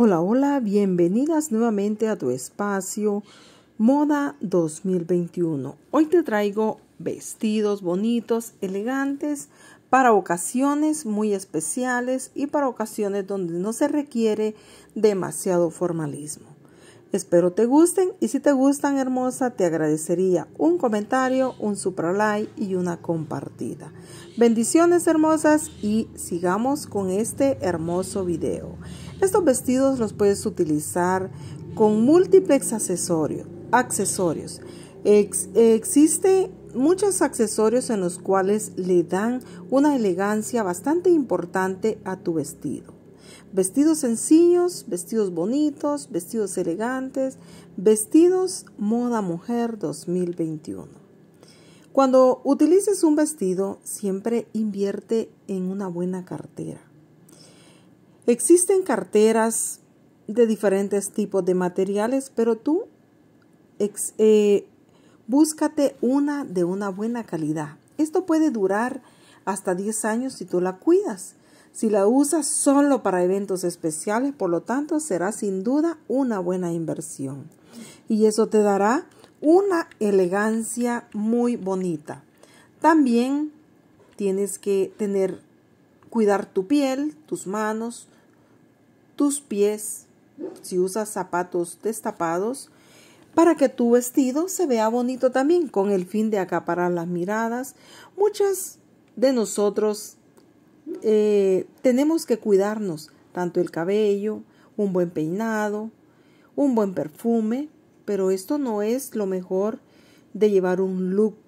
Hola, hola, bienvenidas nuevamente a tu espacio Moda 2021. Hoy te traigo vestidos bonitos, elegantes, para ocasiones muy especiales y para ocasiones donde no se requiere demasiado formalismo. Espero te gusten y si te gustan hermosa te agradecería un comentario, un super like y una compartida. Bendiciones hermosas y sigamos con este hermoso video. Estos vestidos los puedes utilizar con múltiples accesorios. accesorios. existe muchos accesorios en los cuales le dan una elegancia bastante importante a tu vestido. Vestidos sencillos, vestidos bonitos, vestidos elegantes, vestidos moda mujer 2021. Cuando utilices un vestido, siempre invierte en una buena cartera. Existen carteras de diferentes tipos de materiales, pero tú eh, búscate una de una buena calidad. Esto puede durar hasta 10 años si tú la cuidas. Si la usas solo para eventos especiales, por lo tanto, será sin duda una buena inversión. Y eso te dará una elegancia muy bonita. También tienes que tener cuidar tu piel, tus manos, tus pies, si usas zapatos destapados, para que tu vestido se vea bonito también, con el fin de acaparar las miradas. Muchas de nosotros eh, tenemos que cuidarnos, tanto el cabello, un buen peinado, un buen perfume, pero esto no es lo mejor de llevar un look